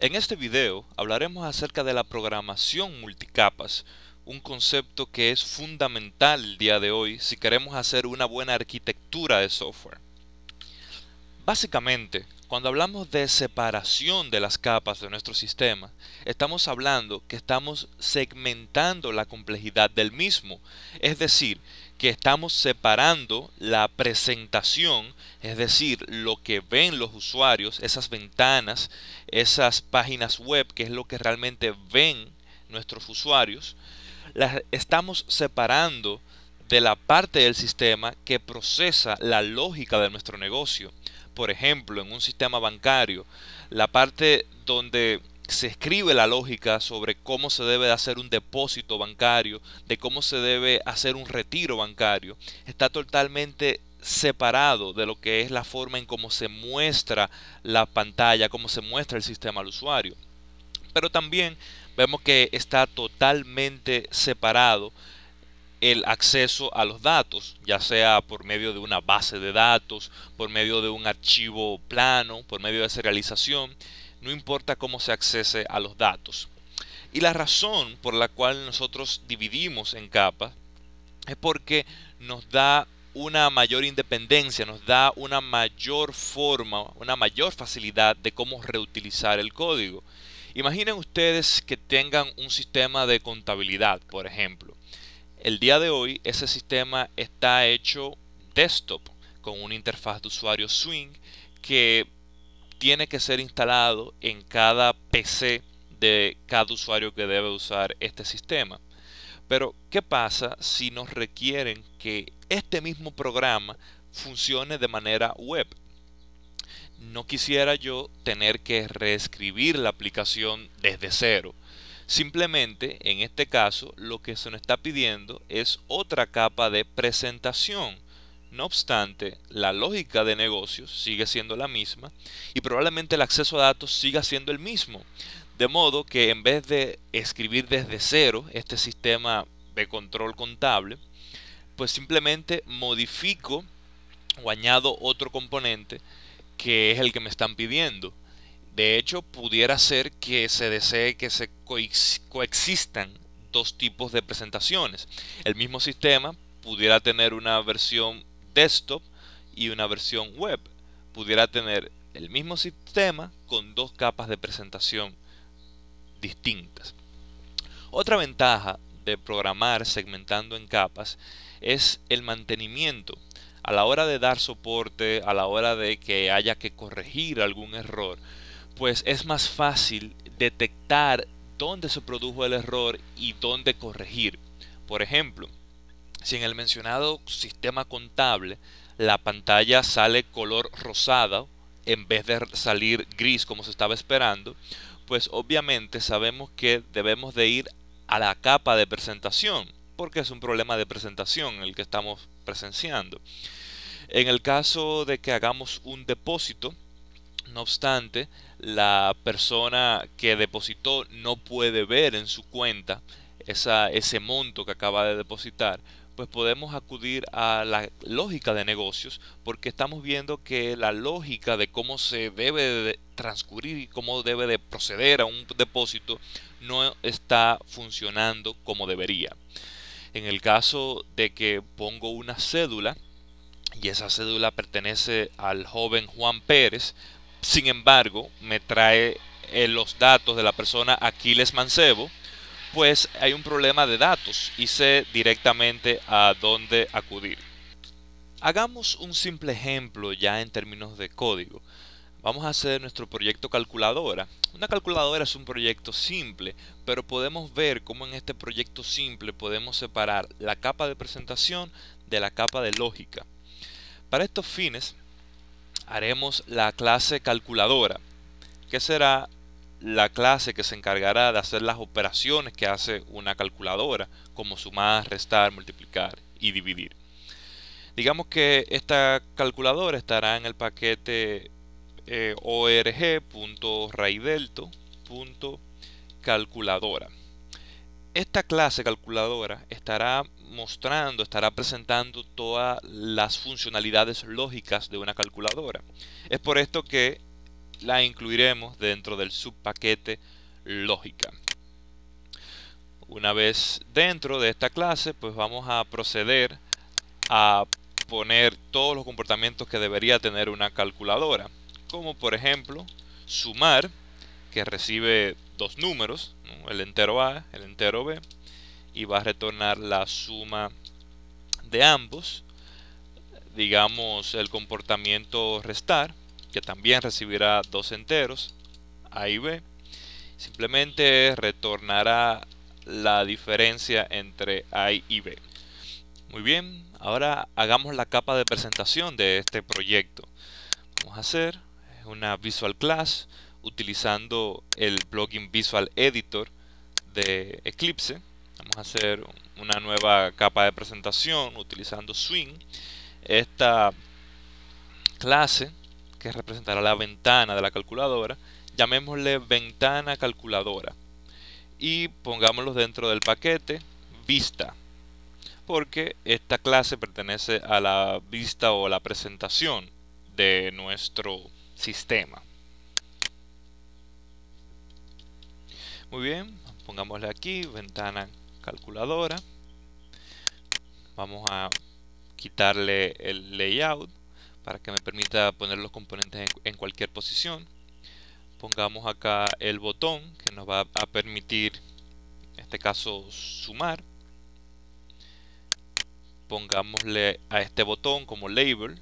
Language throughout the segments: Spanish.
En este video hablaremos acerca de la programación multicapas, un concepto que es fundamental el día de hoy si queremos hacer una buena arquitectura de software. Básicamente, cuando hablamos de separación de las capas de nuestro sistema, estamos hablando que estamos segmentando la complejidad del mismo, es decir, que estamos separando la presentación es decir, lo que ven los usuarios, esas ventanas, esas páginas web, que es lo que realmente ven nuestros usuarios, las estamos separando de la parte del sistema que procesa la lógica de nuestro negocio. Por ejemplo, en un sistema bancario, la parte donde se escribe la lógica sobre cómo se debe hacer un depósito bancario, de cómo se debe hacer un retiro bancario, está totalmente separado de lo que es la forma en cómo se muestra la pantalla, cómo se muestra el sistema al usuario. Pero también vemos que está totalmente separado el acceso a los datos, ya sea por medio de una base de datos, por medio de un archivo plano, por medio de serialización, no importa cómo se accese a los datos. Y la razón por la cual nosotros dividimos en capas es porque nos da una mayor independencia, nos da una mayor forma, una mayor facilidad de cómo reutilizar el código. Imaginen ustedes que tengan un sistema de contabilidad, por ejemplo. El día de hoy ese sistema está hecho desktop con una interfaz de usuario Swing que tiene que ser instalado en cada PC de cada usuario que debe usar este sistema. Pero, ¿qué pasa si nos requieren que este mismo programa funcione de manera web? No quisiera yo tener que reescribir la aplicación desde cero. Simplemente, en este caso, lo que se nos está pidiendo es otra capa de presentación. No obstante, la lógica de negocios sigue siendo la misma y probablemente el acceso a datos siga siendo el mismo. De modo que en vez de escribir desde cero este sistema de control contable, pues simplemente modifico o añado otro componente que es el que me están pidiendo. De hecho, pudiera ser que se desee que se coexistan dos tipos de presentaciones. El mismo sistema pudiera tener una versión desktop y una versión web. Pudiera tener el mismo sistema con dos capas de presentación distintas. Otra ventaja de programar segmentando en capas es el mantenimiento. A la hora de dar soporte, a la hora de que haya que corregir algún error, pues es más fácil detectar dónde se produjo el error y dónde corregir. Por ejemplo, si en el mencionado sistema contable la pantalla sale color rosado en vez de salir gris como se estaba esperando, pues obviamente sabemos que debemos de ir a la capa de presentación, porque es un problema de presentación el que estamos presenciando. En el caso de que hagamos un depósito, no obstante, la persona que depositó no puede ver en su cuenta ese monto que acaba de depositar, pues podemos acudir a la lógica de negocios porque estamos viendo que la lógica de cómo se debe transcurrir y cómo debe de proceder a un depósito no está funcionando como debería. En el caso de que pongo una cédula y esa cédula pertenece al joven Juan Pérez, sin embargo me trae eh, los datos de la persona Aquiles Mancebo, pues hay un problema de datos y sé directamente a dónde acudir. Hagamos un simple ejemplo ya en términos de código. Vamos a hacer nuestro proyecto calculadora. Una calculadora es un proyecto simple, pero podemos ver cómo en este proyecto simple podemos separar la capa de presentación de la capa de lógica. Para estos fines haremos la clase calculadora, que será la clase que se encargará de hacer las operaciones que hace una calculadora, como sumar, restar, multiplicar y dividir. Digamos que esta calculadora estará en el paquete eh, Esta clase calculadora estará mostrando, estará presentando todas las funcionalidades lógicas de una calculadora. Es por esto que la incluiremos dentro del subpaquete lógica. Una vez dentro de esta clase, pues vamos a proceder a poner todos los comportamientos que debería tener una calculadora, como por ejemplo sumar, que recibe dos números, el entero A, el entero B, y va a retornar la suma de ambos, digamos el comportamiento restar, que también recibirá dos enteros, A y B. Simplemente retornará la diferencia entre A y B. Muy bien, ahora hagamos la capa de presentación de este proyecto. Vamos a hacer una Visual Class utilizando el plugin Visual Editor de Eclipse. Vamos a hacer una nueva capa de presentación utilizando Swing. Esta clase que representará la ventana de la calculadora, llamémosle ventana calculadora y pongámoslo dentro del paquete vista porque esta clase pertenece a la vista o la presentación de nuestro sistema muy bien pongámosle aquí ventana calculadora vamos a quitarle el layout para que me permita poner los componentes en, cualquier posición. Pongamos acá el botón que nos va a permitir, en este caso, sumar. Pongámosle a este botón como label,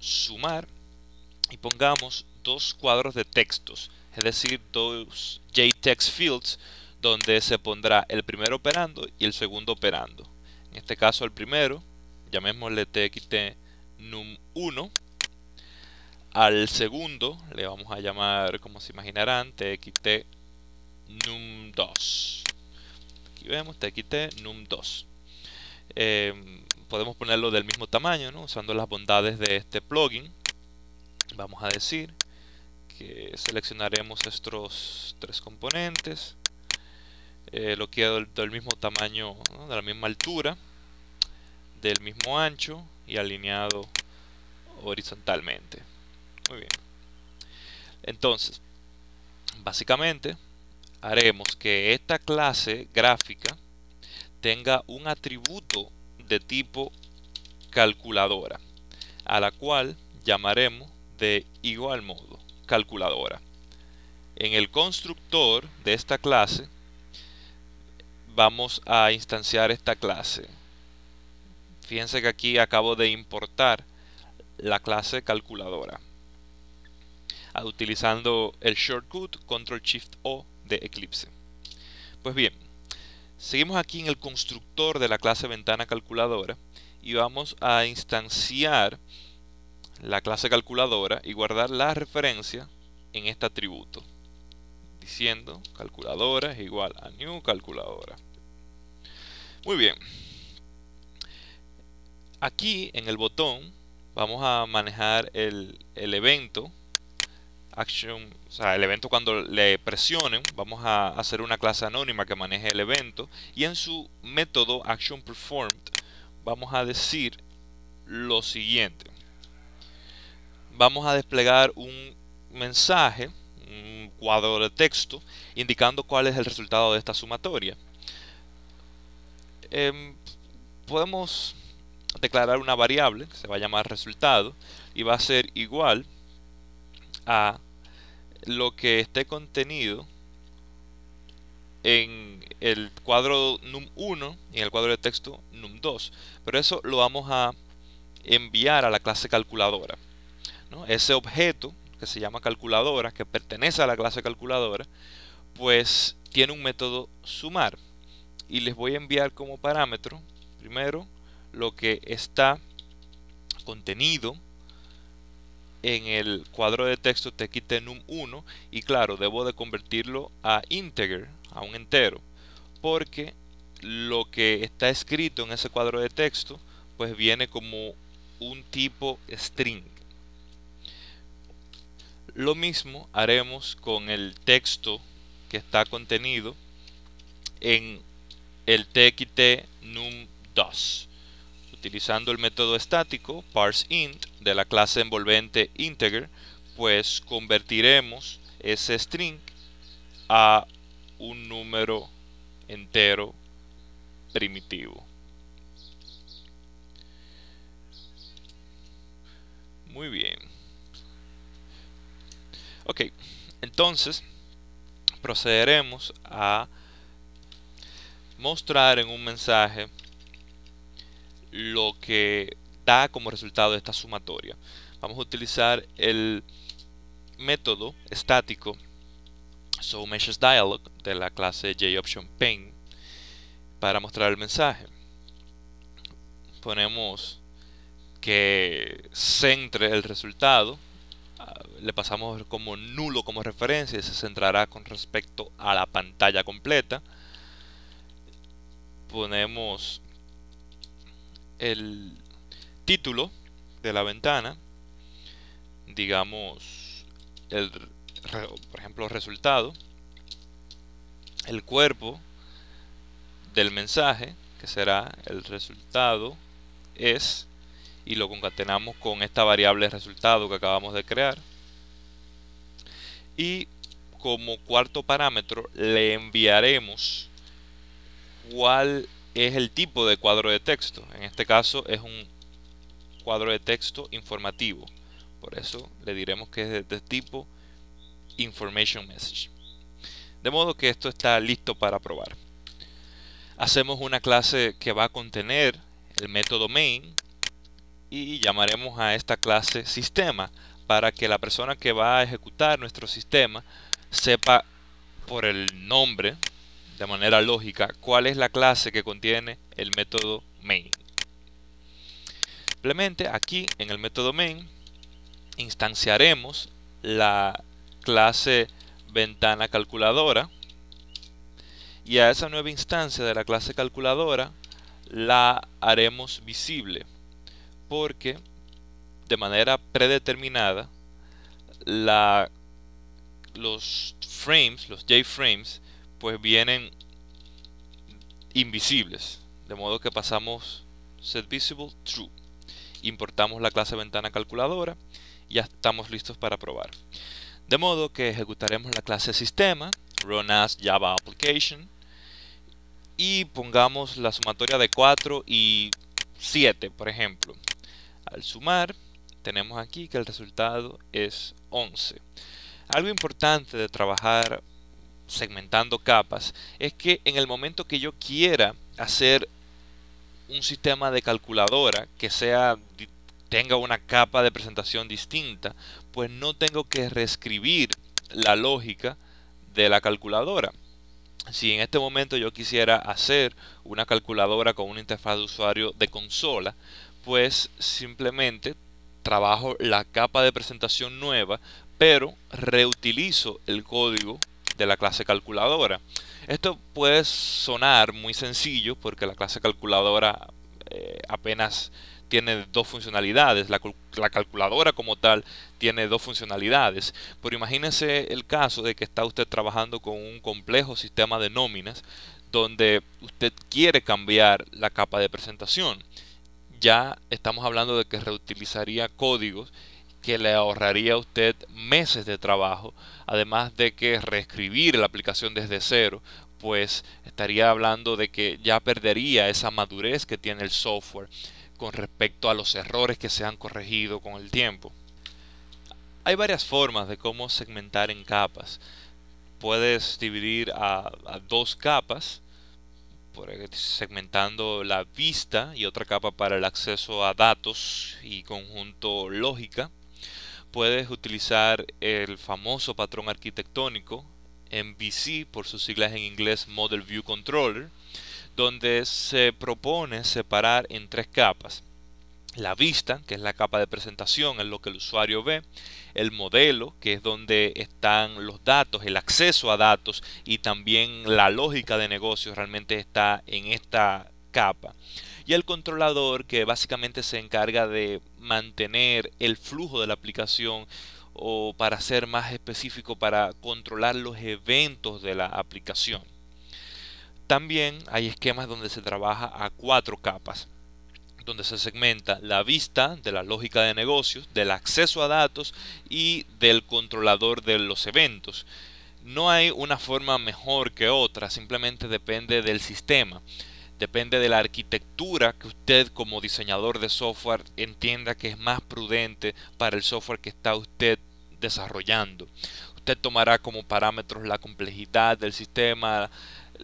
sumar, y pongamos dos cuadros de textos, es decir, dos JTextFields fields donde se pondrá el primero operando y el segundo operando. En este caso el primero, llamémosle txt num1 al segundo le vamos a llamar, como se imaginarán, txt num2. Aquí vemos txt num2. Em, podemos ponerlo del mismo tamaño, usando las bondades de este plugin. Vamos a decir que seleccionaremos estos tres componentes. Eh, lo quiero del, mismo tamaño, de la misma altura, del mismo ancho y alineado horizontalmente. Muy bien. Entonces, básicamente haremos que esta clase gráfica tenga un atributo de tipo calculadora, a la cual llamaremos de igual modo calculadora. En el constructor de esta clase vamos a instanciar esta clase Fíjense que aquí acabo de importar la clase calculadora ah, utilizando el shortcut Control Shift O de Eclipse. Pues bien, seguimos aquí en el constructor de la clase ventana calculadora y vamos a instanciar la clase calculadora y guardar la referencia en este atributo diciendo calculadora es igual a new calculadora. Muy bien, Aquí en el botón vamos a manejar el, evento action, o sea, el evento cuando le presionen, vamos a hacer una clase anónima que maneje el evento y en su método action performed vamos a decir lo siguiente. Vamos a desplegar un mensaje, un cuadro de texto indicando cuál es el resultado de esta sumatoria. Em, podemos declarar una variable que se va a llamar resultado y va a ser igual a lo que esté contenido en el cuadro num1 y en el cuadro de texto num2 pero eso lo vamos a enviar a la clase calculadora ese objeto que se llama calculadora que pertenece a la clase calculadora pues tiene un método sumar y les voy a enviar como parámetro primero lo que está contenido en el cuadro de texto num 1 y claro, debo de convertirlo a integer, a un entero, porque lo que está escrito en ese cuadro de texto pues viene como un tipo string. Lo mismo haremos con el texto que está contenido en el num 2 utilizando el método estático parseInt de la clase envolvente integer, pues convertiremos ese string a un número entero primitivo. Muy bien. Ok, entonces procederemos a mostrar en un mensaje lo que da como resultado esta sumatoria. Vamos a utilizar el método estático SoMessageDialog de la clase JOptionPaint para mostrar el mensaje. Ponemos que centre el resultado, ah, le pasamos como nulo como referencia y se centrará con respecto a la pantalla completa. Ponemos el título de la ventana, digamos, el, por ejemplo, resultado, el cuerpo del mensaje, que será el resultado es, y lo concatenamos con esta variable resultado que acabamos de crear. Y como cuarto parámetro le enviaremos cuál es el tipo de cuadro de texto. En este caso es un cuadro de texto informativo. Por eso le diremos que es de tipo Information Message. De modo que esto está listo para probar. Hacemos una clase que va a contener el método main y llamaremos a esta clase sistema para que la persona que va a ejecutar nuestro sistema sepa por el nombre de manera lógica cuál es la clase que contiene el método main. Simplemente aquí en el método main instanciaremos la clase ventana calculadora y a esa nueva instancia de la clase calculadora la haremos visible porque de manera predeterminada la, los frames, los JFrames pues vienen invisibles, de modo que pasamos visible true. Importamos la clase ventana calculadora y ya estamos listos para probar. De modo que ejecutaremos la clase sistema, run as java application, y pongamos la sumatoria de 4 y 7, por ejemplo. Al sumar, tenemos aquí que el resultado es 11. Algo importante de trabajar segmentando capas, es que en el momento que yo quiera hacer un sistema de calculadora que sea tenga una capa de presentación distinta, pues no tengo que reescribir la lógica de la calculadora. Si en este momento yo quisiera hacer una calculadora con una interfaz de usuario de consola, pues simplemente trabajo la capa de presentación nueva, pero reutilizo el código la clase calculadora. Esto puede sonar muy sencillo porque la clase calculadora eh, apenas tiene dos funcionalidades. La, la, calculadora como tal tiene dos funcionalidades. Pero imagínense el caso de que está usted trabajando con un complejo sistema de nóminas donde usted quiere cambiar la capa de presentación. Ya estamos hablando de que reutilizaría códigos que le ahorraría a usted meses de trabajo, además de que reescribir la aplicación desde cero, pues estaría hablando de que ya perdería esa madurez que tiene el software con respecto a los errores que se han corregido con el tiempo. Hay varias formas de cómo segmentar en capas. Puedes dividir a, a dos capas, e, segmentando la vista y otra capa para el acceso a datos y conjunto lógica puedes utilizar el famoso patrón arquitectónico MVC por sus siglas en inglés Model View Controller donde se propone separar en tres capas la vista, que es la capa de presentación, es lo que el usuario ve, el modelo, que es donde están los datos, el acceso a datos y también la lógica de negocio realmente está en esta capa y el controlador que básicamente se encarga de mantener el flujo de la aplicación o para ser más específico para controlar los eventos de la aplicación. También hay esquemas donde se trabaja a cuatro capas donde se segmenta la vista de la lógica de negocios, del acceso a datos y del controlador de los eventos. No hay una forma mejor que otra, simplemente depende del sistema depende de la arquitectura que usted como diseñador de software entienda que es más prudente para el software que está usted desarrollando. Usted tomará como parámetros la complejidad del sistema,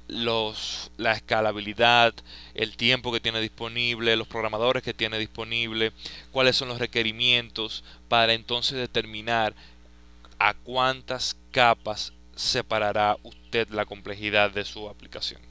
los, la escalabilidad, el tiempo que tiene disponible, los programadores que tiene disponible, cuáles son los requerimientos para entonces determinar a cuántas capas separará usted la complejidad de su aplicación.